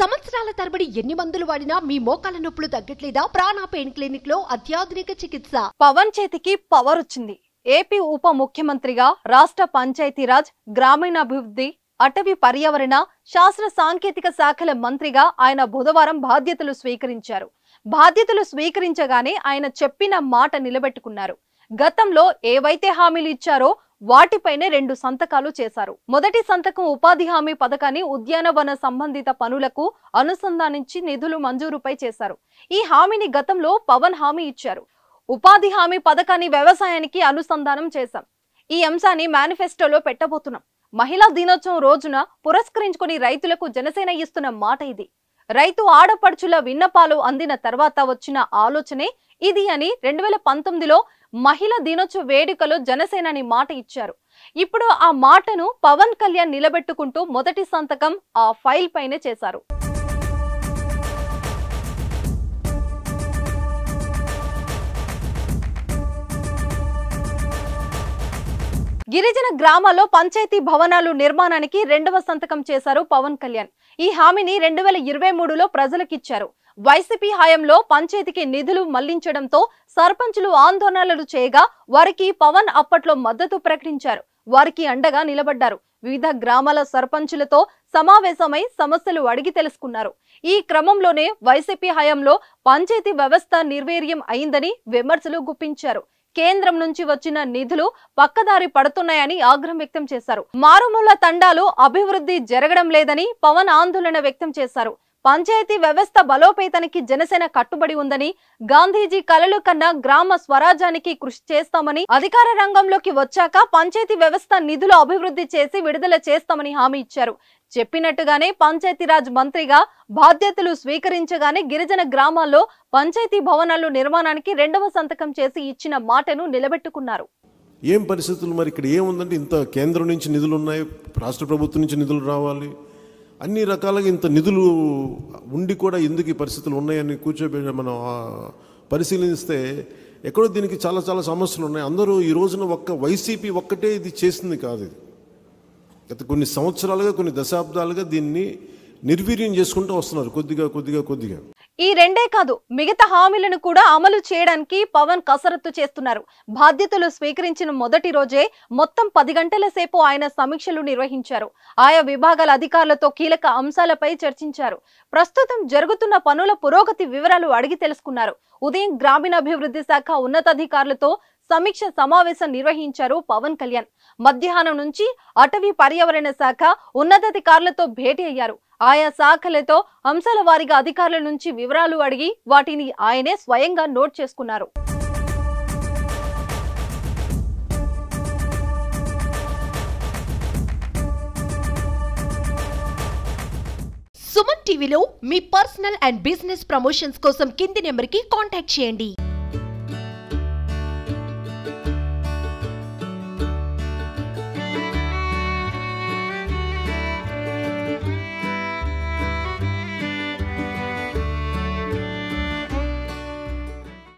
సంవత్సరాల తరబడి ఎన్ని మందులు వాడినా మీ మోకాల నొప్పులు తగ్గట్లేదా ప్రాణ పెయిన్ క్లినిక్ లో అత్యాధునిక చికిత్స పవన్ చేతికి పవర్ వచ్చింది ఏపీ ఉప ముఖ్యమంత్రిగా రాష్ట్ర పంచాయతీరాజ్ గ్రామీణాభివృద్ధి అటవీ పర్యావరణ శాస్త్ర సాంకేతిక శాఖల మంత్రిగా ఆయన బుధవారం బాధ్యతలు స్వీకరించారు బాధ్యతలు స్వీకరించగానే ఆయన చెప్పిన మాట నిలబెట్టుకున్నారు గతంలో ఏవైతే హామీలు ఇచ్చారో వాటిపైనే రెండు సంతకాలు చేశారు మొదటి సంతకం ఉపాధి హామీ పథకాన్ని ఉద్యానవన సంబంధిత పనులకు అనుసంధానించి నిధులు మంజూరుపై చేశారు ఈ హామీని గతంలో పవన్ హామీ ఇచ్చారు ఉపాధి హామీ పథకాన్ని వ్యవసాయానికి అనుసంధానం చేశాం ఈ అంశాన్ని మేనిఫెస్టోలో పెట్టబోతున్నాం మహిళా దినోత్సవం రోజున పురస్కరించుకుని రైతులకు జనసేన ఇస్తున్న మాట ఇది రైతు ఆడపడుచుల విన్నపాలు అందిన తర్వాత వచ్చిన ఆలోచనే ఇది అని రెండు వేల పంతొమ్మిదిలో మహిళా దినోత్సవ వేడుకలో జనసేనని మాట ఇచ్చారు ఇప్పుడు ఆ మాటను పవన్ కళ్యాణ్ నిలబెట్టుకుంటూ మొదటి సంతకం ఆ ఫైల్ పైనే చేశారు గిరిజన గ్రామాల్లో పంచాయతీ భవనాలు నిర్మాణానికి రెండవ సంతకం చేశారు పవన్ కళ్యాణ్ ఈ హామీని రెండు వేల ఇరవై మూడులో ప్రజలకిచ్చారు వైసీపీ హయాంలో పంచాయతీకి నిధులు మళ్లించడంతో సర్పంచులు ఆందోళనలు చేయగా వారికి పవన్ అప్పట్లో మద్దతు ప్రకటించారు వారికి అండగా నిలబడ్డారు వివిధ గ్రామాల సర్పంచులతో సమావేశమై సమస్యలు అడిగి తెలుసుకున్నారు ఈ క్రమంలోనే వైసీపీ హయాంలో పంచాయతీ వ్యవస్థ నిర్వీర్యం అయిందని విమర్శలు గుప్పించారు కేంద్రం నుంచి వచ్చిన నిధులు పక్కదారి పడుతున్నాయని ఆగ్రహం వ్యక్తం చేశారు మారుమూల తండాలు అభివృద్ధి జరగడం లేదని పవన్ ఆందోళన వ్యక్తం చేశారు పంచాయతీ వ్యవస్థ బలోపేతానికి జనసేన కట్టుబడి ఉందని గాంధీజీ కలలు కన్నా గ్రామ స్వరాజ్యానికి కృషి చేస్తామని అధికార రంగంలోకి వచ్చాక పంచాయతీ వ్యవస్థ నిధులు అభివృద్ధి చేసి విడుదల చేస్తామని హామీ ఇచ్చారు చెప్పినట్టుగానే పంచాయతీరాజ్ మంత్రిగా బాధ్యతలు స్వీకరించగానే గిరిజన గ్రామాల్లో పంచాయతీ భవనాలు నిర్మాణానికి రెండవ సంతకం చేసి ఇచ్చిన మాటను నిలబెట్టుకున్నారు ఏం పరిస్థితులు మరి ఇక్కడ ఏముందంటే ఇంత కేంద్రం నుంచి నిధులు ఉన్నాయి రాష్ట్ర ప్రభుత్వం నుంచి నిధులు రావాలి అన్ని రకాలుగా ఇంత నిధులు ఉండి కూడా ఎందుకు ఈ పరిస్థితులు ఉన్నాయని కూర్చోబెట్టి మనం పరిశీలిస్తే ఎక్కడో దీనికి చాలా చాలా సమస్యలు ఉన్నాయి అందరూ ఈ రోజున ఒక్క వైసీపీ ఒక్కటే ఇది చేసింది కాదు ఇది గత కొన్ని సంవత్సరాలుగా కొన్ని దశాబ్దాలుగా దీన్ని నిర్వీర్యం చేసుకుంటూ వస్తున్నారు కొద్దిగా కొద్దిగా కొద్దిగా ఈ రెండే కాదు మిగతా హామీలను కూడా అమలు చేయడానికి పవన్ కసరత్తు చేస్తున్నారు బాధ్యతలు స్వీకరించిన మొదటి రోజే మొత్తం పది గంటల సేపు ఆయన సమీక్షలు నిర్వహించారు ఆయా విభాగాల అధికారులతో కీలక అంశాలపై చర్చించారు ప్రస్తుతం జరుగుతున్న పనుల పురోగతి వివరాలు అడిగి తెలుసుకున్నారు ఉదయం గ్రామీణాభివృద్ధి శాఖ ఉన్నతాధికారులతో సమీక్ష సమావేశం నిర్వహించారు పవన్ కళ్యాణ్ మధ్యాహ్నం నుంచి అటవీ పర్యావరణ శాఖ ఉన్నతాధికారులతో భేటీ అయ్యారు ఆయా శాఖలతో అంశాల వారీగా అధికారుల నుంచి వివరాలు అడిగి వాటిని ఆయనే స్వయంగా నోట్ చేసుకున్నారు సుమన్ టీవీలో మీ పర్సనల్ అండ్ బిజినెస్ ప్రమోషన్స్ కోసం కింది నెంబర్కి కాంటాక్ట్ చేయండి